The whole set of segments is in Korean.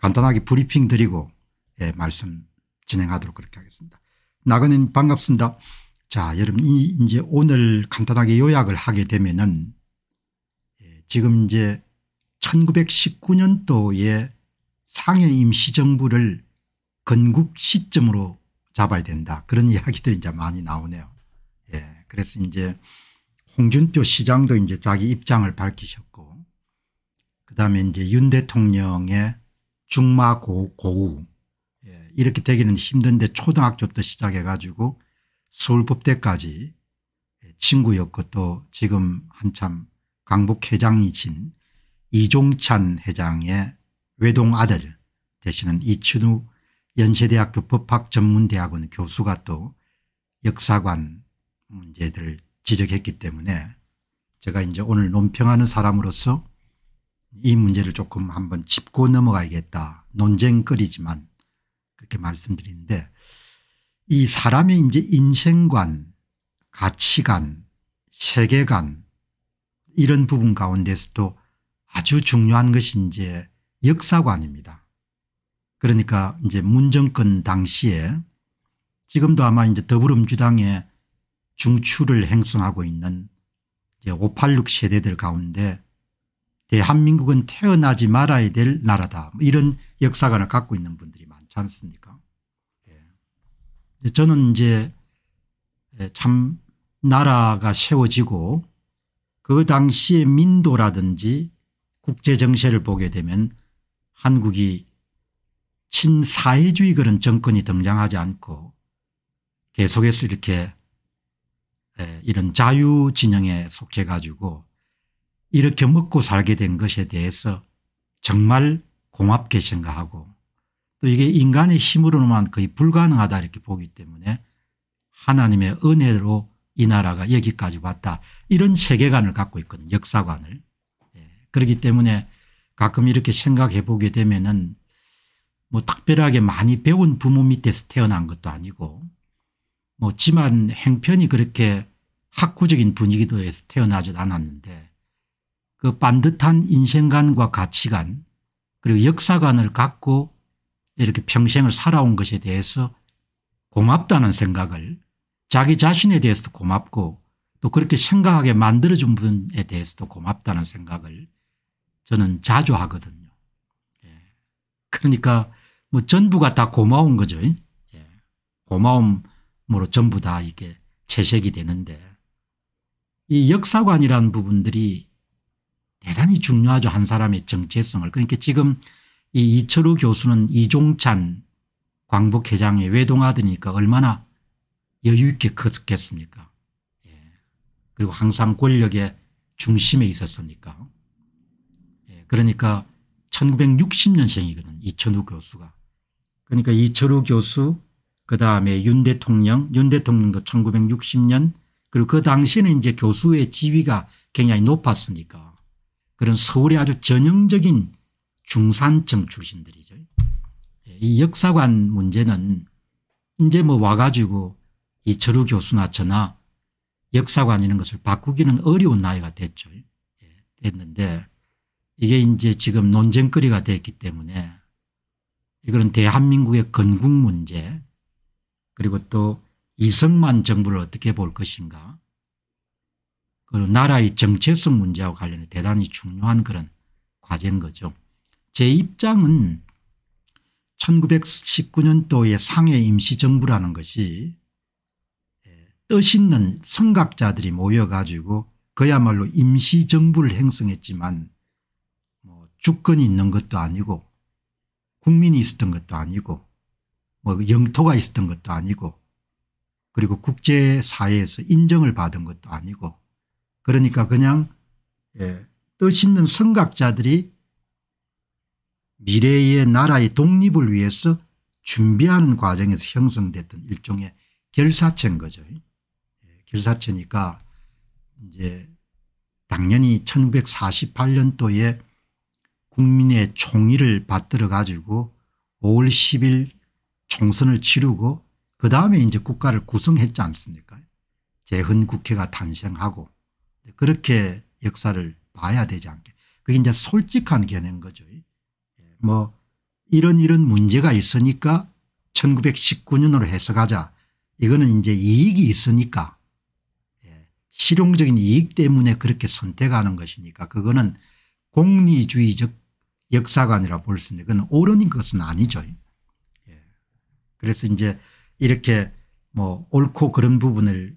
간단하게 브리핑 드리고 예, 말씀 진행하도록 그렇게 하겠습니다. 나그네 반갑습니다. 자 여러분 이 이제 오늘 간단하게 요약을 하게 되면은 예, 지금 이제 1919년도에 상해 임시정부를 건국 시점으로 잡아야 된다 그런 이야기들이 이제 많이 나오네요. 예, 그래서 이제 홍준표 시장도 이제 자기 입장을 밝히셨고 그 다음에 이제 윤 대통령의 중마고 고우 예, 이렇게 되기는 힘든데 초등학교부터 시작해 가지고 서울법대까지 예, 친구였고 또 지금 한참 강북회장이신 이종찬 회장의 외동 아들 되시는 이춘우 연세대학교 법학전문대학원 교수가 또 역사관 문제들을 지적했기 때문에 제가 이제 오늘 논평하는 사람으로서 이 문제를 조금 한번 짚고 넘어가야겠다 논쟁거리지만 그렇게 말씀드리는데 이 사람의 이제 인생관 가치관 세계관 이런 부분 가운데서도 아주 중요한 것이 이제 역사관입니다. 그러니까 이제 문정권 당시에 지금도 아마 이제 더불어민주당의 중추를 행성하고 있는 이제 586 세대들 가운데 대한민국은 태어나지 말아야 될 나라다 뭐 이런 역사관을 갖고 있는 분들이 많지 않습니까 예. 저는 이제 예, 참 나라가 세워지고 그 당시의 민도라든지 국제정세를 보게 되면 한국이 친사회주의 그런 정권이 등장하지 않고 계속해서 이렇게 예, 이런 자유진영에 속해 가지고 이렇게 먹고 살게 된 것에 대해서 정말 고맙게 생각하고 또 이게 인간의 힘으로만 거의 불가능하다 이렇게 보기 때문에 하나님의 은혜로 이 나라가 여기까지 왔다 이런 세계관을 갖고 있거든요 역사관을 예. 그렇기 때문에 가끔 이렇게 생각해 보게 되면은 뭐 특별하게 많이 배운 부모 밑에서 태어난 것도 아니고 뭐 집안 행편이 그렇게 학구적인 분위기도에서 태어나지 않았는데 그 반듯한 인생관과 가치관 그리고 역사관을 갖고 이렇게 평생을 살아온 것에 대해서 고맙다는 생각을 자기 자신에 대해서도 고맙고 또 그렇게 생각하게 만들어준 분에 대해서도 고맙다는 생각을 저는 자주 하거든요. 예. 그러니까 뭐 전부가 다 고마운 거죠. 예. 고마움으로 전부 다 이게 채색이 되는데 이 역사관이라는 부분들이 대단히 중요하죠. 한 사람의 정체성을. 그러니까 지금 이 이철우 교수는 이종찬 광복회장의 외동아들이니까 얼마나 여유 있게 컸겠습니까. 예. 그리고 항상 권력의 중심에 있었습니까 예. 그러니까 1960년생이거든 이철우 교수가. 그러니까 이철우 교수 그다음에 윤 대통령 윤 대통령도 1960년 그리고 그 당시에는 이제 교수의 지위가 굉장히 높았으니까 그런 서울의 아주 전형적인 중산층 출신들이죠. 예, 이 역사관 문제는 이제 뭐 와가지고 이철우 교수나 저나 역사관 이런 것을 바꾸기는 어려운 나이가 됐죠. 예, 됐는데 이게 이제 지금 논쟁거리가 됐기 때문에 이거는 대한민국의 건국 문제 그리고 또 이승만 정부를 어떻게 볼 것인가 그리고 나라의 정체성 문제와 관련해 대단히 중요한 그런 과제인 거죠. 제 입장은 1919년도의 상해 임시정부라는 것이 예, 뜻있는 성각자들이 모여가지고 그야말로 임시정부를 행성했지만 뭐 주권이 있는 것도 아니고 국민이 있었던 것도 아니고 뭐 그 영토가 있었던 것도 아니고 그리고 국제사회에서 인정을 받은 것도 아니고 그러니까 그냥 예, 뜻 있는 선각자들이 미래의 나라의 독립을 위해서 준비하는 과정에서 형성됐던 일종의 결사체인 거죠. 예, 결사체니까 이제 당연히 1948년도에 국민의 총의를 받들어 가지고 5월 10일 총선을 치르고 그 다음에 이제 국가를 구성했지 않습니까 재헌국회가 탄생하고 그렇게 역사를 봐야 되지 않게. 그게 이제 솔직한 견해인 거죠. 예, 뭐 이런 이런 문제가 있으니까 1919년으로 해석하자. 이거는 이제 이익이 있으니까 예, 실용적인 이익 때문에 그렇게 선택하는 것이니까 그거는 공리주의적 역사관이라 볼 수 있는데 그건 옳은 것은 아니죠. 예, 그래서 이제 이렇게 뭐 옳고 그런 부분을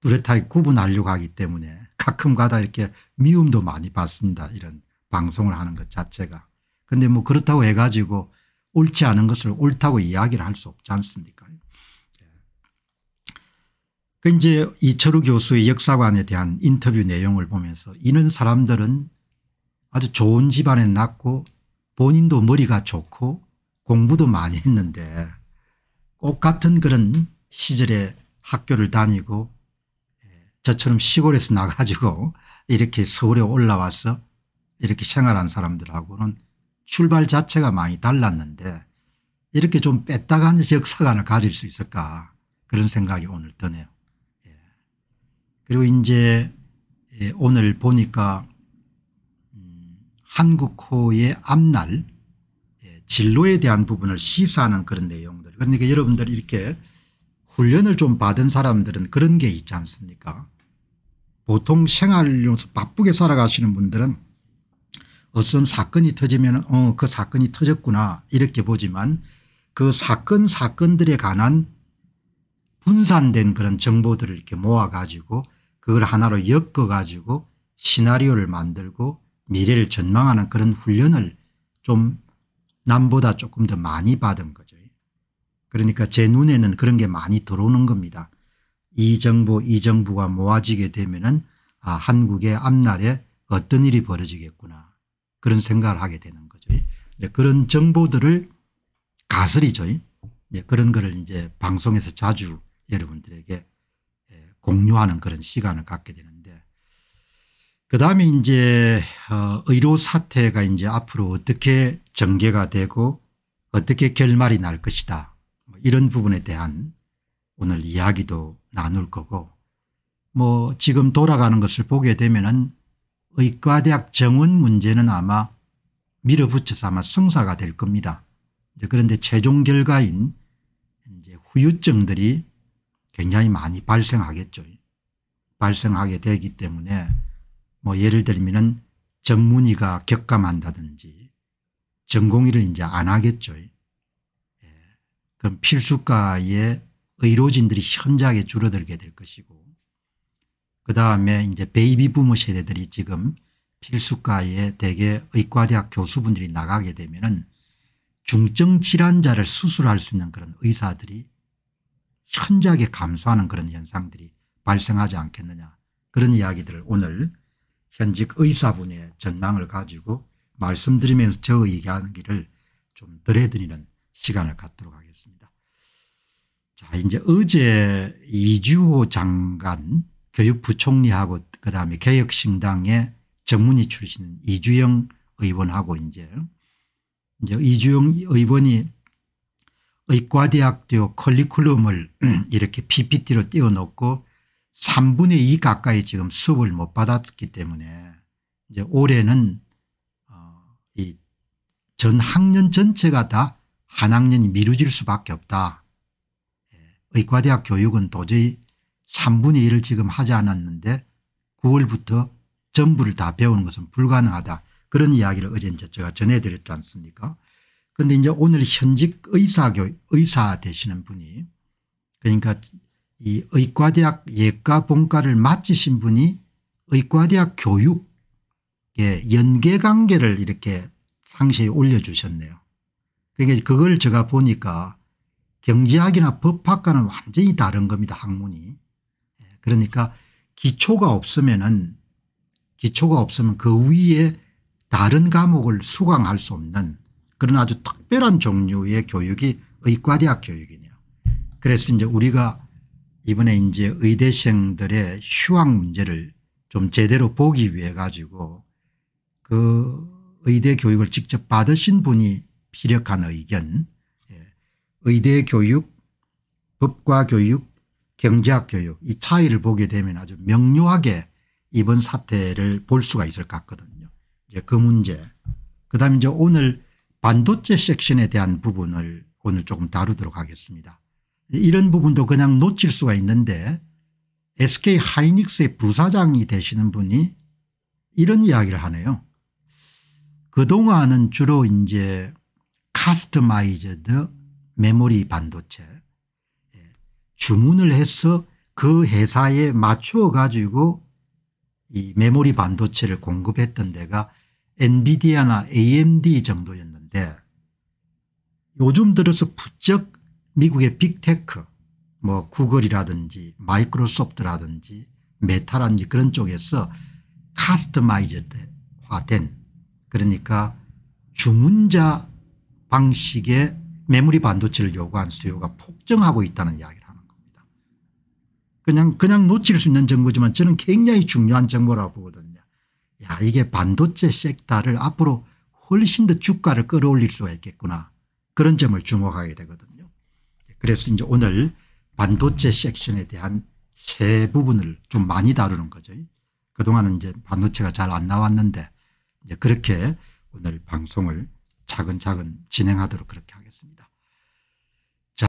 뚜렷하게 구분하려고 하기 때문에 가끔가다 이렇게 미움도 많이 받습니다. 이런 방송을 하는 것 자체가. 근데 뭐 그렇다고 해가지고 옳지 않은 것을 옳다고 이야기를 할 수 없지 않습니까 예. 그 이제 이철우 교수의 역사관에 대한 인터뷰 내용을 보면서 이런 사람들은 아주 좋은 집안에 낳고 본인도 머리가 좋고 공부도 많이 했는데 똑 같은 그런 시절에 학교를 다니고 저처럼 시골에서 나가지고 이렇게 서울에 올라와서 이렇게 생활한 사람들하고는 출발 자체가 많이 달랐는데 이렇게 좀 뺐다간 역사관을 가질 수 있을까 그런 생각이 오늘 드네요. 예. 그리고 이제 예, 오늘 보니까 음, 한국호의 앞날 예, 진로에 대한 부분을 시사하는 그런 내용들 그러니까 여러분들 이렇게 훈련을 좀 받은 사람들은 그런 게 있지 않습니까 보통 생활용서 바쁘게 살아가시는 분들은 어떤 사건이 터지면 어 그 사건이 터졌구나 이렇게 보지만 그 사건 사건들에 관한 분산된 그런 정보들을 이렇게 모아 가지고 그걸 하나로 엮어 가지고 시나리오를 만들고 미래를 전망하는 그런 훈련을 좀 남보다 조금 더 많이 받은 거죠. 그러니까 제 눈에는 그런 게 많이 들어오는 겁니다. 이 정부 이 정부가 모아지게 되면 은 아, 한국의 앞날에 어떤 일이 벌어지겠구나 그런 생각을 하게 되는 거죠. 네, 그런 정보들을 가설이죠. 네, 그런 거를 이제 방송에서 자주 여러분들에게 예, 공유하는 그런 시간을 갖게 되는데 그다음에 이제 어, 의료 사태가 이제 앞으로 어떻게 전개가 되고 어떻게 결말이 날 것이다 뭐 이런 부분에 대한 오늘 이야기도 나눌 거고 뭐 지금 돌아가는 것을 보게 되면은 의과대학 정원 문제는 아마 밀어붙여서 아마 성사가 될 겁니다. 그런데 최종 결과인 이제 후유증들이 굉장히 많이 발생하겠죠. 발생하게 되기 때문에 뭐 예를 들면은 전문의가 격감한다든지 전공의를 이제 안 하겠죠. 예. 그럼 필수과에 의료진들이 현저하게 줄어들게 될 것이고 그다음에 이제 베이비 부모 세대들이 지금 필수과에 대개 의과대학 교수분들이 나가게 되면은 중증 질환자를 수술할 수 있는 그런 의사들이 현저하게 감소하는 그런 현상들이 발생하지 않겠느냐 그런 이야기들을 오늘 현직 의사분의 전망을 가지고 말씀드리면서 저의 얘기하는 길을좀드해드리는 시간을 갖도록 하겠습니다. 자, 이제 어제 이주호 장관 교육부총리하고 그 다음에 개혁신당의 전문의 출신 이주영 의원하고 이제 이제 이주영 의원이 의과대학교 컬리큘럼을 이렇게 PPT로 띄워놓고 3분의 2 가까이 지금 수업을 못 받았기 때문에 이제 올해는 어, 이전 학년 전체가 다 한 학년이 미루질 수밖에 없다. 의과대학 교육은 도저히 3분의 1을 지금 하지 않았는데 9월부터 전부를 다 배우는 것은 불가능하다. 그런 이야기를 어제 이제 제가 전해드렸지 않습니까 그런데 이제 오늘 현직 의사교 의사 되시는 분이 그러니까 이 의과대학 예과 본과를 마치신 분이 의과대학 교육의 연계관계를 이렇게 상세히 올려주셨네요. 그러니까 그걸 제가 보니까 경제학이나 법학과는 완전히 다른 겁니다 학문이. 예, 그러니까 기초가 없으면은 기초가 없으면 그 위에 다른 과목을 수강할 수 없는 그런 아주 특별한 종류의 교육이 의과대학 교육이네요. 그래서 이제 우리가 이번에 이제 의대생들의 휴학 문제를 좀 제대로 보기 위해 가지고 그 의대 교육을 직접 받으신 분이 피력한 의견 의대 교육, 법과 교육, 경제학 교육 이 차이를 보게 되면 아주 명료하게 이번 사태를 볼 수가 있을 것 같거든요. 이제 그 문제. 그다음 이제 오늘 반도체 섹션에 대한 부분을 오늘 조금 다루도록 하겠습니다. 이런 부분도 그냥 놓칠 수가 있는데 SK 하이닉스의 부사장이 되시는 분이 이런 이야기를 하네요. 그동안은 주로 이제 카스터마이즈드 메모리 반도체 예. 주문을 해서 그 회사에 맞추어 가지고 이 메모리 반도체를 공급했던 데가 엔비디아나 amd 정도였는데 요즘 들어서 부쩍 미국의 빅테크 뭐 구글이라든지 마이크로소프트라든지 메타라든지 그런 쪽에서 카스터마이즈화된 그러니까 주문자 방식의 메모리 반도체를 요구한 수요가 폭증하고 있다는 이야기를 하는 겁니다. 그냥 그냥 놓칠 수 있는 정보지만 저는 굉장히 중요한 정보라고 보거든요. 야 이게 반도체 섹터를 앞으로 훨씬 더 주가를 끌어올릴 수가 있겠구나 그런 점을 주목하게 되거든요. 그래서 이제 오늘 반도체 섹션에 대한 세 부분을 좀 많이 다루는 거죠. 그동안은 이제 반도체가 잘 안 나왔는데 이제 그렇게 오늘 방송을 차근차근 진행하도록 그렇게 하겠습니다.